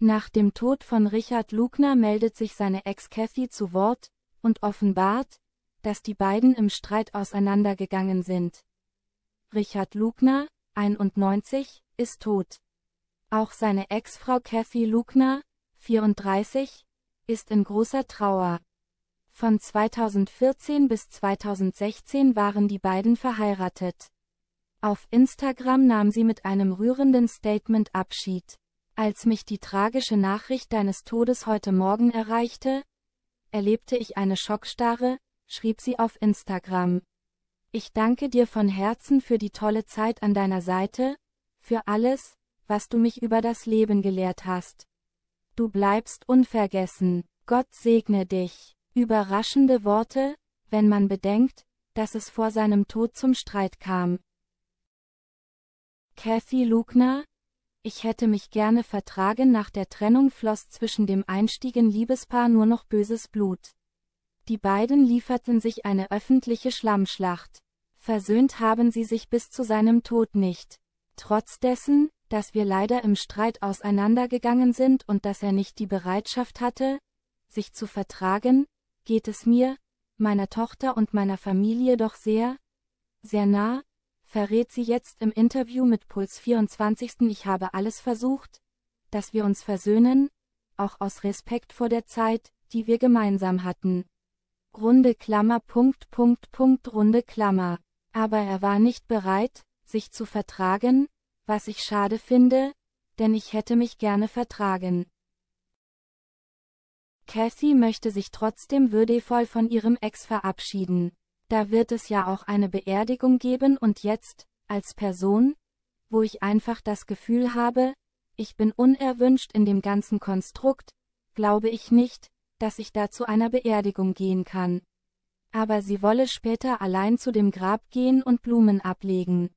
Nach dem Tod von Richard Lugner meldet sich seine Ex Kathy zu Wort und offenbart, dass die beiden im Streit auseinandergegangen sind. Richard Lugner, 91, ist tot. Auch seine Ex-Frau Kathy Lugner, 34, ist in großer Trauer. Von 2014 bis 2016 waren die beiden verheiratet. Auf Instagram nahm sie mit einem rührenden Statement Abschied. Als mich die tragische Nachricht deines Todes heute Morgen erreichte, erlebte ich eine Schockstarre, schrieb sie auf Instagram. Ich danke dir von Herzen für die tolle Zeit an deiner Seite, für alles, was du mich über das Leben gelehrt hast. Du bleibst unvergessen. Gott segne dich. Überraschende Worte, wenn man bedenkt, dass es vor seinem Tod zum Streit kam. Kathy Lugner, ich hätte mich gerne vertragen nach der Trennung floss zwischen dem einstiegen Liebespaar nur noch böses Blut. Die beiden lieferten sich eine öffentliche Schlammschlacht. Versöhnt haben sie sich bis zu seinem Tod nicht. Trotz dessen, dass wir leider im Streit auseinandergegangen sind und dass er nicht die Bereitschaft hatte, sich zu vertragen, geht es mir, meiner Tochter und meiner Familie doch sehr, sehr nah, verrät sie jetzt im Interview mit Puls 24. Ich habe alles versucht, dass wir uns versöhnen, auch aus Respekt vor der Zeit, die wir gemeinsam hatten. Runde Klammer Punkt Punkt Punkt Runde Klammer. Aber er war nicht bereit, sich zu vertragen, was ich schade finde, denn ich hätte mich gerne vertragen. Cassie möchte sich trotzdem würdevoll von ihrem Ex verabschieden da wird es ja auch eine Beerdigung geben und jetzt, als Person, wo ich einfach das Gefühl habe, ich bin unerwünscht in dem ganzen Konstrukt, glaube ich nicht, dass ich da zu einer Beerdigung gehen kann. Aber sie wolle später allein zu dem Grab gehen und Blumen ablegen.